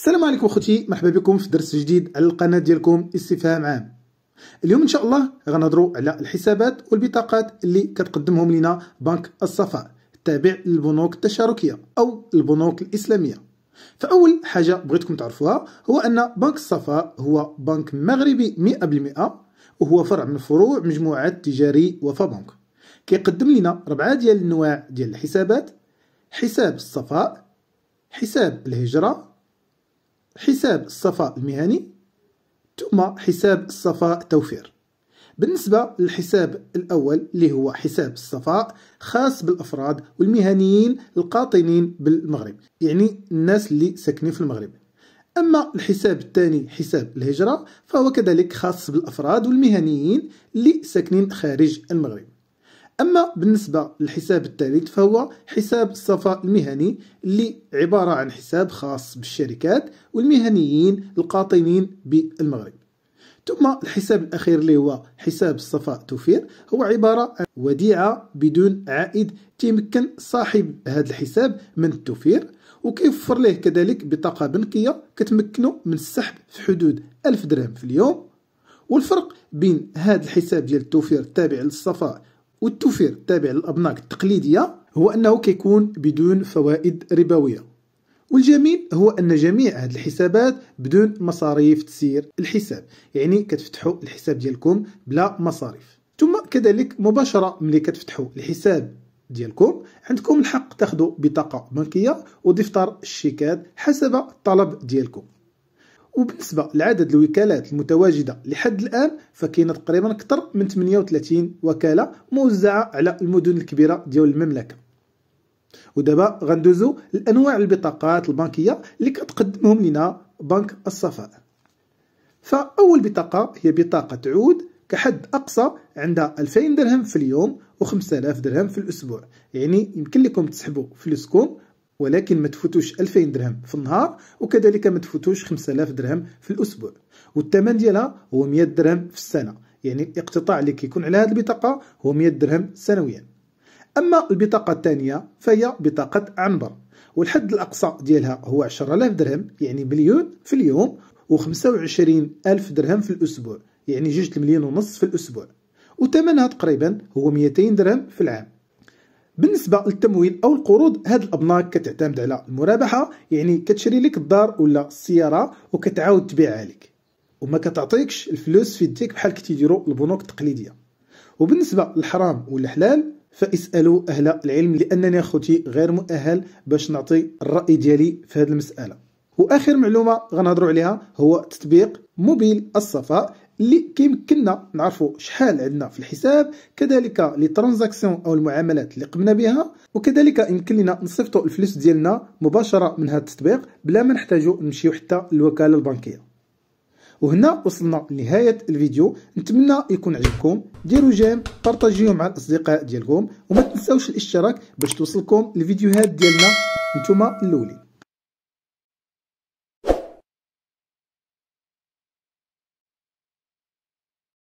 السلام عليكم اخوتي مرحبا بكم في درس جديد على القناه ديالكم استفهام عام اليوم ان شاء الله غنهضروا على الحسابات والبطاقات اللي كتقدمهم لنا بنك الصفاء التابع للبنوك التشاركيه او البنوك الاسلاميه فاول حاجه بغيتكم تعرفوها هو ان بنك الصفاء هو بنك مغربي 100% وهو فرع من فروع مجموعه تجاري وفا بنك كيقدم لنا ربعه ديال النواع ديال الحسابات حساب الصفاء حساب الهجره حساب الصفاء المهني ثم حساب الصفاء توفير بالنسبة للحساب الأول اللي هو حساب الصفاء خاص بالأفراد والمهنيين القاطنين بالمغرب يعني الناس اللي ساكنين في المغرب أما الحساب الثاني حساب الهجرة فهو كذلك خاص بالأفراد والمهنيين اللي ساكنين خارج المغرب أما بالنسبة للحساب الثالث فهو حساب الصفاء المهني اللي عبارة عن حساب خاص بالشركات والمهنيين القاطنين بالمغرب ثم الحساب الأخير اللي هو حساب الصفاء توفير هو عبارة عن وديعة بدون عائد تيمكن صاحب هذا الحساب من التوفير وكيوفر ليه كذلك بطاقة بنكية كتمكنه من السحب في حدود 1000 درهم في اليوم والفرق بين هذا الحساب ديال التوفير التابع للصفاء والتوفير التابع للأبناك التقليدية هو أنه كيكون بدون فوائد ربوية والجميل هو أن جميع هذه الحسابات بدون مصاريف تسير الحساب يعني كتفتحوا الحساب ديالكم بلا مصاريف ثم كذلك مباشرة ملي كتفتحوا الحساب ديالكم عندكم الحق تاخذوا بطاقة بنكية ودفتر الشيكات حسب الطلب ديالكم وبالنسبة لعدد الوكالات المتواجدة لحد الآن فكاين تقريبا أكثر من 38 وكالة موزعة على المدن الكبيرة ديال المملكة ودابا غندوزو لأنواع البطاقات البنكية اللي كتقدمهم لنا بنك الصفاء فأول بطاقة هي بطاقة عود كحد أقصى عندها 2000 درهم في اليوم و5000 درهم في الأسبوع يعني يمكن لكم تسحبوا فلوسكم ولكن ما تفوتوش 2000 درهم في النهار وكذلك ما تفوتوش 5000 درهم في الاسبوع والثمن ديالها هو 100 درهم في السنه يعني الاقتطاع اللي كيكون على هذه البطاقه هو 100 درهم سنويا اما البطاقه الثانيه فهي بطاقه عنبر والحد الاقصى ديالها هو 10000 درهم يعني مليون في اليوم و 25000 درهم في الأسبوع يعني جوج مليون ونص في الأسبوع وثمنها تقريبا هو 200 درهم في العام بالنسبه للتمويل او القروض هاد الابناك كتعتمد على المرابحه يعني كتشري لك الدار ولا السياره وكتعاود تبيعها لك وما كتعطيكش الفلوس في يديك بحال كيديروا البنوك التقليديه وبالنسبه للحرام والحلال فاسالوا اهل العلم لانني اخوتي غير مؤهل باش نعطي الراي ديالي في هذه المساله واخر معلومه غنهضروا عليها هو تطبيق موبيل الصفاء اللي كيمكننا نعرفوا شحال عندنا في الحساب كذلك لي ترانزاكسيون او المعاملات اللي قمنا بها وكذلك يمكن لنا نصيفطوا الفلوس ديالنا مباشره من هذا التطبيق بلا ما نحتاجوا نمشيو حتى للوكاله البنكيه وهنا وصلنا لنهايه الفيديو نتمنى يكون عجبكم ديروا جيم بارطاجيوه مع الاصدقاء ديالكم وما تنساوش الاشتراك باش توصلكم الفيديوهات ديالنا نتوما الاولين